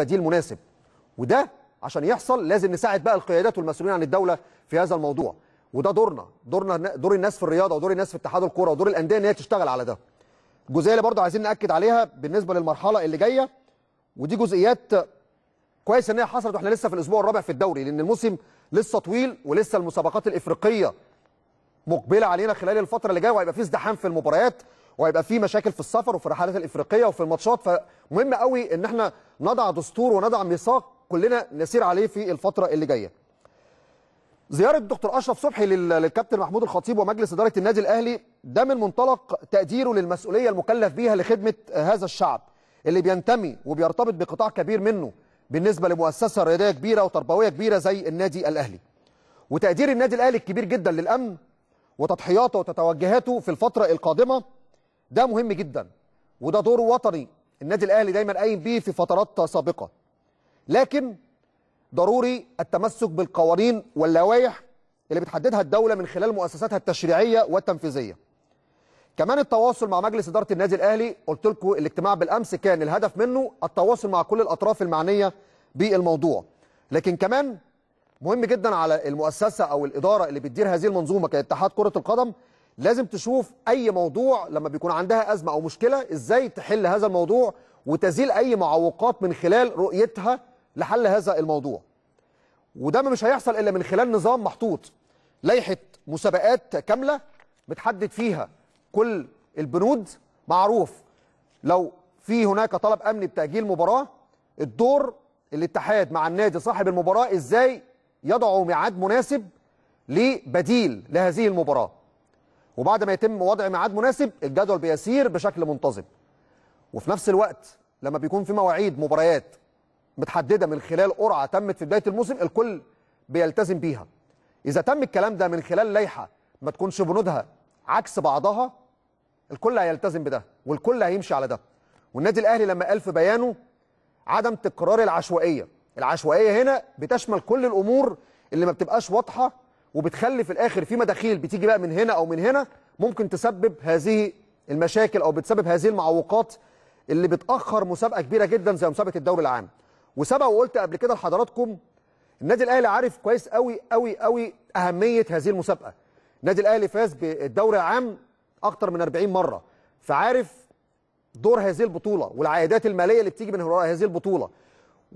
بديل مناسب وده عشان يحصل لازم نساعد بقى القيادات والمسؤولين عن الدولة في هذا الموضوع وده دورنا دورنا دور الناس في الرياضة ودور الناس في اتحاد الكورة ودور الأندية ان هي تشتغل على ده الجزئية اللي برضه عايزين نأكد عليها بالنسبة للمرحلة اللي جاية ودي جزئيات كويس ان هي حصلت واحنا لسه في الاسبوع الرابع في الدوري لان الموسم لسه طويل ولسه المسابقات الافريقيه مقبله علينا خلال الفتره اللي جايه وهيبقى في ازدحام في المباريات وهيبقى في مشاكل في السفر وفي الرحلات الافريقيه وفي الماتشات فمهم قوي ان احنا نضع دستور ونضع ميثاق كلنا نسير عليه في الفتره اللي جايه. زياره الدكتور اشرف صبحي للكابتن محمود الخطيب ومجلس اداره النادي الاهلي ده من منطلق تقديره للمسؤوليه المكلف بيها لخدمه هذا الشعب اللي بينتمي وبيرتبط بقطاع كبير منه بالنسبه لمؤسسه رياضيه كبيره وتربويه كبيره زي النادي الاهلي. وتقدير النادي الاهلي الكبير جدا للامن وتضحياته وتتوجهاته في الفتره القادمه ده مهم جدا وده دور وطني النادي الاهلي دايما قايم بيه في فترات سابقه لكن ضروري التمسك بالقوانين واللوائح اللي بتحددها الدوله من خلال مؤسساتها التشريعيه والتنفيذيه كمان التواصل مع مجلس اداره النادي الاهلي قلت لكم الاجتماع بالامس كان الهدف منه التواصل مع كل الاطراف المعنيه بالموضوع لكن كمان مهم جدا على المؤسسه او الاداره اللي بتدير هذه المنظومه كاتحاد كره القدم لازم تشوف اي موضوع لما بيكون عندها ازمه او مشكله ازاي تحل هذا الموضوع وتزيل اي معوقات من خلال رؤيتها لحل هذا الموضوع وده مش هيحصل الا من خلال نظام محطوط لائحه مسابقات كامله متحدد فيها كل البنود معروف لو في هناك طلب امني بتاجيل مباراه الدور الاتحاد مع النادي صاحب المباراه ازاي يضعوا ميعاد مناسب لبديل لهذه المباراه وبعد ما يتم وضع ميعاد مناسب الجدول بيسير بشكل منتظم وفي نفس الوقت لما بيكون في مواعيد مباريات متحدده من خلال قرعه تمت في بدايه الموسم الكل بيلتزم بيها اذا تم الكلام ده من خلال لائحه ما تكونش بنودها عكس بعضها الكل هيلتزم بده والكل هيمشي على ده والنادي الاهلي لما قال في بيانه عدم تكرار العشوائيه العشوائيه هنا بتشمل كل الامور اللي ما بتبقاش واضحه وبتخلي في الاخر في مداخيل بتيجي بقى من هنا او من هنا ممكن تسبب هذه المشاكل او بتسبب هذه المعوقات اللي بتاخر مسابقه كبيره جدا زي مسابقه الدوري العام وسبق وقلت قبل كده لحضراتكم النادي الاهلي عارف كويس قوي قوي قوي اهميه هذه المسابقه النادي الاهلي فاز بالدوري العام اكتر من 40 مره فعارف دور هذه البطوله والعائدات الماليه اللي بتيجي من هذه البطوله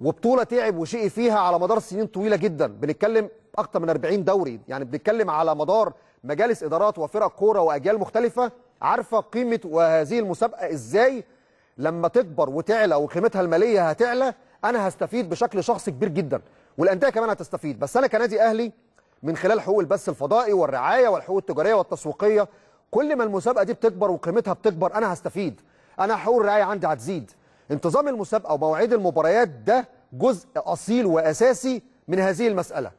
وبطوله تعب وشقي فيها على مدار سنين طويله جدا بنتكلم اكتر من 40 دوري يعني بنتكلم على مدار مجالس ادارات وفرق كوره واجيال مختلفه عارفه قيمه وهذه المسابقه ازاي لما تكبر وتعلى وقيمتها الماليه هتعلى انا هستفيد بشكل شخصي كبير جدا والانديه كمان هتستفيد بس انا كنادي اهلي من خلال حقوق البث الفضائي والرعايه والحقوق التجاريه والتسويقيه كل ما المسابقه دي بتكبر وقيمتها بتكبر انا هستفيد انا حقوق الرعايه عندي هتزيد انتظام المسابقه ومواعيد المباريات ده جزء اصيل واساسي من هذه المساله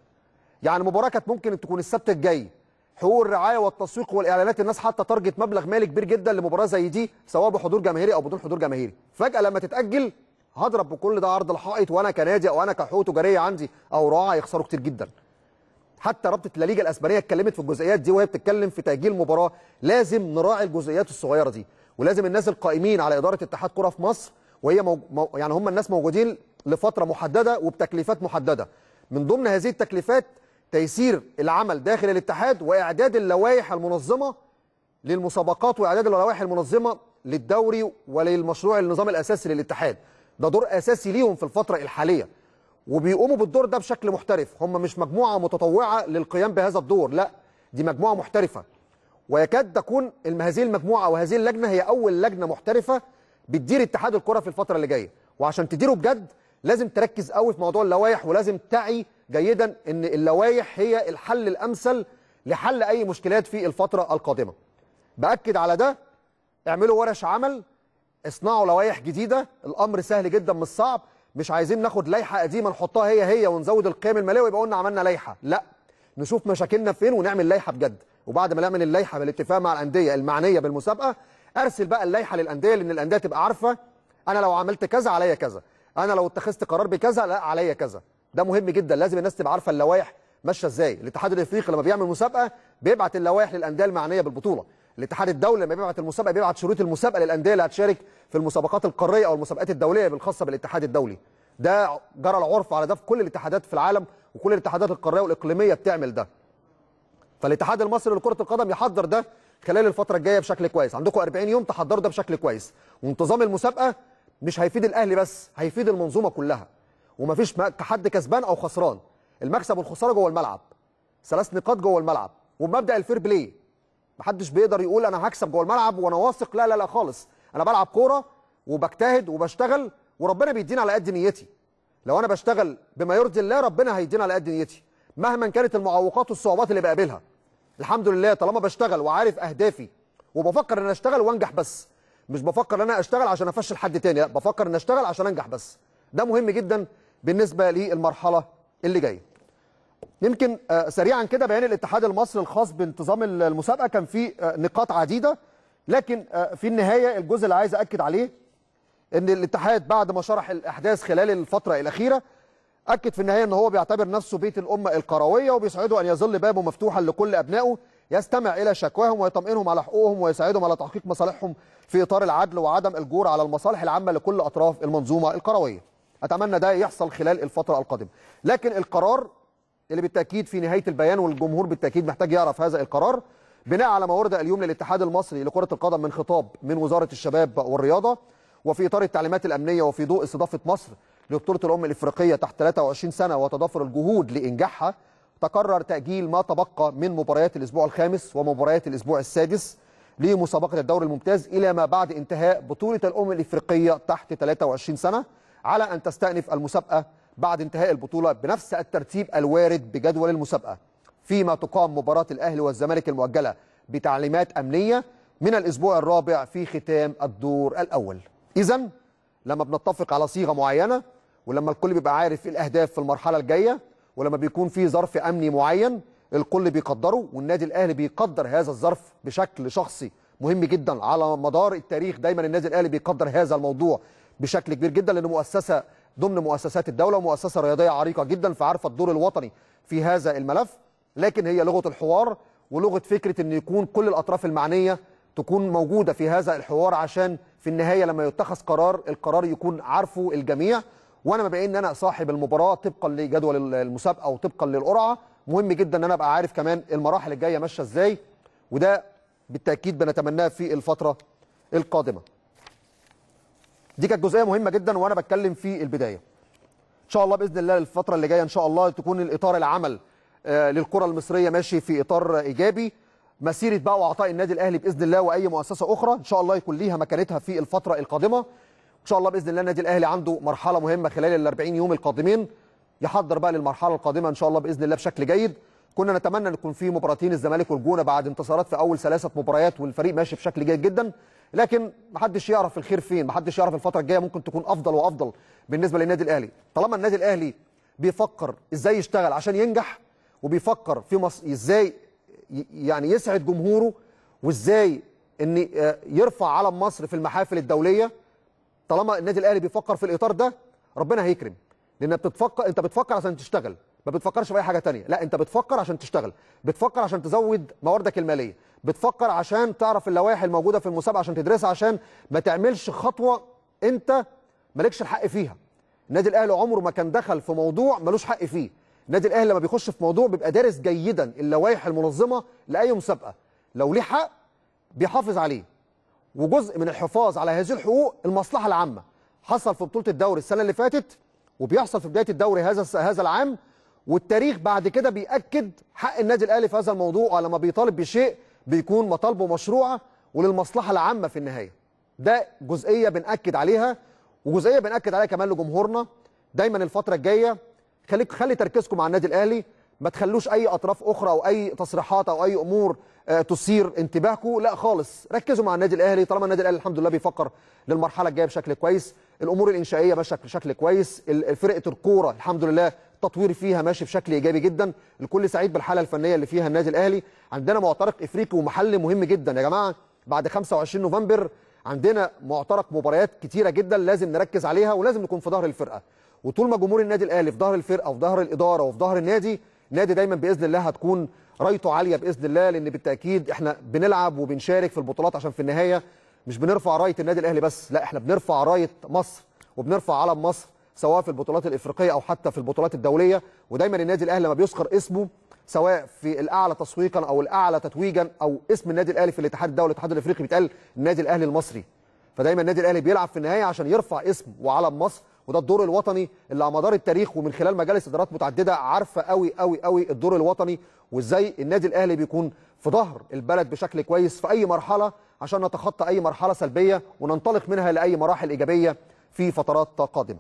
يعني مباراه كانت ممكن تكون السبت الجاي حقوق الرعايه والتسويق والاعلانات الناس حتى تارجت مبلغ مالي كبير جدا لمباراه زي دي سواء بحضور جماهيري او بدون حضور جماهيري فجاه لما تتاجل هضرب بكل ده عرض الحائط وانا كنادي او انا كحقوق تجاريه عندي او رعاة هيخسروا كتير جدا حتى رابطه الليجا الاسبانيه اتكلمت في الجزئيات دي وهي بتتكلم في تاجيل مباراه لازم نراعي الجزئيات الصغيره دي ولازم الناس القائمين على اداره اتحاد كره في مصر وهي مو... مو... يعني هم الناس موجودين لفتره محدده وبتكليفات محدده من ضمن هذه التكليفات تيسير العمل داخل الاتحاد واعداد اللوائح المنظمه للمسابقات واعداد اللوائح المنظمه للدوري وللمشروع النظام الاساسي للاتحاد ده دور اساسي ليهم في الفتره الحاليه وبيقوموا بالدور ده بشكل محترف هم مش مجموعه متطوعه للقيام بهذا الدور لا دي مجموعه محترفه ويكاد تكون هذه المجموعه وهذه اللجنه هي اول لجنه محترفه بتدير اتحاد الكره في الفتره اللي جايه وعشان تديره بجد لازم تركز قوي في موضوع اللوائح ولازم تعي جيدا ان اللوائح هي الحل الامثل لحل اي مشكلات في الفتره القادمه باكد على ده اعملوا ورش عمل اصنعوا لوائح جديده الامر سهل جدا مش صعب مش عايزين ناخد لائحه قديمه نحطها هي هي ونزود القيم الماليه ويبقى قلنا عملنا لائحه لا نشوف مشاكلنا فين ونعمل لائحه بجد وبعد ما نعمل اللائحه بالاتفاق مع الانديه المعنيه بالمسابقه ارسل بقى اللائحه للانديه لان الانديه تبقى عارفه انا لو عملت كذا عليا كذا انا لو اتخذت قرار بكذا لا عليا كذا ده مهم جدا لازم الناس تبقى عارفه اللوائح ماشيه ازاي الاتحاد الافريقي لما بيعمل مسابقه بيبعت اللوائح للانديه المعنيه بالبطوله الاتحاد الدولي لما بيبعت المسابقه بيبعت شروط المسابقه للانديه اللي هتشارك في المسابقات القاريه او المسابقات الدوليه بالخاصه بالاتحاد الدولي ده جرى العرف على ده في كل الاتحادات في العالم وكل الاتحادات القاريه والاقليميه بتعمل ده فالاتحاد المصري لكره القدم يحضر ده خلال الفتره الجايه بشكل كويس عندكم 40 يوم تحضروا ده بشكل كويس وانتظام المسابقه مش هيفيد الاهلي بس هيفيد المنظومه كلها ومفيش حد كسبان او خسران المكسب والخساره جوه الملعب ثلاث نقاط جوه الملعب ومبدا الفير بلاي محدش بيقدر يقول انا هكسب جوه الملعب وانا واثق لا لا لا خالص انا بلعب كوره وبجتهد وبشتغل وربنا بيدينا على قد نيتي لو انا بشتغل بما يرضي الله ربنا هيدينا على قد نيتي مهما كانت المعوقات والصعوبات اللي بقابلها الحمد لله طالما بشتغل وعارف اهدافي وبفكر ان اشتغل وانجح بس مش بفكر ان انا اشتغل عشان افشل حد تاني لا بفكر ان اشتغل عشان انجح بس ده مهم جدا بالنسبة للمرحلة اللي جاية يمكن آه، سريعا كده بيان الاتحاد المصري الخاص بانتظام المسابقة كان فيه آه، نقاط عديدة لكن آه، في النهاية الجزء اللي عايز أكد عليه ان الاتحاد بعد ما شرح الأحداث خلال الفترة الأخيرة أكد في النهاية ان هو بيعتبر نفسه بيت الأمة القروية وبيسعده أن يظل بابه مفتوحا لكل أبنائه يستمع إلى شكواهم ويطمئنهم على حقوقهم ويساعدهم على تحقيق مصالحهم في إطار العدل وعدم الجور على المصالح العامة لكل أطراف المنظومة القروية أتمنى ده يحصل خلال الفترة القادمة لكن القرار اللي بالتأكيد في نهاية البيان والجمهور بالتأكيد محتاج يعرف هذا القرار بناء على ما ورد اليوم للاتحاد المصري لكرة القدم من خطاب من وزارة الشباب والرياضة وفي إطار التعليمات الأمنية وفي ضوء استضافة مصر لبطولة الأمم الإفريقية تحت 23 سنة وتضافر الجهود لإنجاحها تقرر تأجيل ما تبقى من مباريات الأسبوع الخامس ومباريات الأسبوع السادس لمسابقة الدوري الممتاز إلى ما بعد انتهاء بطولة الام الإفريقية تحت 23 سنة على أن تستأنف المسابقة بعد انتهاء البطولة بنفس الترتيب الوارد بجدول المسابقة فيما تقام مباراة الأهلي والزمالك المؤجلة بتعليمات أمنية من الأسبوع الرابع في ختام الدور الأول إذا لما بنتفق على صيغة معينة ولما الكل بيبقى عارف إيه الأهداف في المرحلة الجاية ولما بيكون في ظرف أمني معين الكل بيقدره والنادي الأهلي بيقدر هذا الظرف بشكل شخصي مهم جدا على مدار التاريخ دايما النادي الأهلي بيقدر هذا الموضوع بشكل كبير جدا لان مؤسسه ضمن مؤسسات الدوله ومؤسسه رياضيه عريقه جدا فعارفه الدور الوطني في هذا الملف لكن هي لغه الحوار ولغه فكره ان يكون كل الاطراف المعنيه تكون موجوده في هذا الحوار عشان في النهايه لما يتخذ قرار القرار يكون عارفه الجميع وانا ما بقى ان انا صاحب المباراه طبقا لجدول المسابقه وطبقا للقرعه مهم جدا ان انا ابقى عارف كمان المراحل الجايه ماشيه ازاي وده بالتاكيد بنتمناه في الفتره القادمه دي كانت جزئيه مهمه جدا وانا بتكلم في البدايه ان شاء الله باذن الله الفتره اللي جايه ان شاء الله تكون الاطار العمل آه، للكره المصريه ماشي في اطار ايجابي مسيره بقى وعطاء النادي الاهلي باذن الله واي مؤسسه اخرى ان شاء الله يكون ليها مكانتها في الفتره القادمه ان شاء الله باذن الله النادي الاهلي عنده مرحله مهمه خلال ال 40 يوم القادمين يحضر بقى للمرحله القادمه ان شاء الله باذن الله بشكل جيد كنا نتمنى ان يكون في مباراتين الزمالك والجونه بعد انتصارات في اول ثلاثه مباريات والفريق ماشي بشكل جيد جدا لكن محدش يعرف الخير فين محدش يعرف الفترة الجاية ممكن تكون أفضل وأفضل بالنسبة للنادي الأهلي طالما النادي الأهلي بيفكر إزاي يشتغل عشان ينجح وبيفكر في مص... إزاي يعني يسعد جمهوره وإزاي إن آه، يرفع علم مصر في المحافل الدولية طالما النادي الأهلي بيفكر في الإطار ده ربنا هيكرم لأن بتتفكر أنت بتفكر عشان تشتغل ما بتفكرش في اي حاجه تانية لا انت بتفكر عشان تشتغل بتفكر عشان تزود مواردك الماليه بتفكر عشان تعرف اللوائح الموجوده في المسابقه عشان تدرسها عشان ما تعملش خطوه انت مالكش الحق فيها النادي الاهلي عمره ما كان دخل في موضوع ملوش حق فيه النادي الاهلي لما بيخش في موضوع بيبقى دارس جيدا اللوائح المنظمه لاي مسابقه لو ليه حق بيحافظ عليه وجزء من الحفاظ على هذه الحقوق المصلحه العامه حصل في بطوله الدوري السنه اللي فاتت وبيحصل في بدايه الدوري هذا هذا العام والتاريخ بعد كده بيأكد حق النادي الأهلي في هذا الموضوع ولما بيطالب بشيء بيكون مطالبه مشروعة وللمصلحة العامة في النهاية ده جزئية بنأكد عليها وجزئية بنأكد عليها كمان لجمهورنا دايما الفترة الجاية خليك خلي تركيزكم مع النادي الأهلي ما تخلوش أي أطراف أخرى أو أي تصريحات أو أي أمور آه، تثير انتباهكم لا خالص ركزوا مع النادي الأهلي طالما النادي الأهلي الحمد لله بيفكر للمرحلة الجاية بشكل كويس الأمور الإنشائية بشكل كويس فرقة الكورة الحمد لله التطوير فيها ماشي بشكل ايجابي جدا الكل سعيد بالحاله الفنيه اللي فيها النادي الاهلي عندنا معترك افريقي ومحل مهم جدا يا جماعه بعد 25 نوفمبر عندنا معترك مباريات كتيره جدا لازم نركز عليها ولازم نكون في ظهر الفرقه وطول ما جمهور النادي الاهلي في ظهر الفرقه وفي ظهر الاداره وفي ظهر النادي نادي دايما باذن الله هتكون رايته عاليه باذن الله لان بالتاكيد احنا بنلعب وبنشارك في البطولات عشان في النهايه مش بنرفع رايه النادي الاهلي بس لا احنا بنرفع رايه مصر وبنرفع علم مصر سواء في البطولات الافريقيه او حتى في البطولات الدوليه ودايما النادي الاهلي لما بيذكر اسمه سواء في الاعلى تسويقا او الاعلى تتويجا او اسم النادي الاهلي في الاتحاد الدولي الاتحاد الافريقي بيتقال النادي الاهلي المصري فدايما النادي الاهلي بيلعب في النهايه عشان يرفع اسم وعلم مصر وده الدور الوطني اللي على مدار التاريخ ومن خلال مجالس ادارات متعدده عارفه قوي قوي قوي الدور الوطني وازاي النادي الاهلي بيكون في ظهر البلد بشكل كويس في اي مرحله عشان نتخطى اي مرحله سلبيه وننطلق منها لاي مراحل ايجابيه في فترات قادمه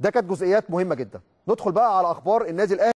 ده كانت جزئيات مهمه جدا ندخل بقى على اخبار النادي الاهلي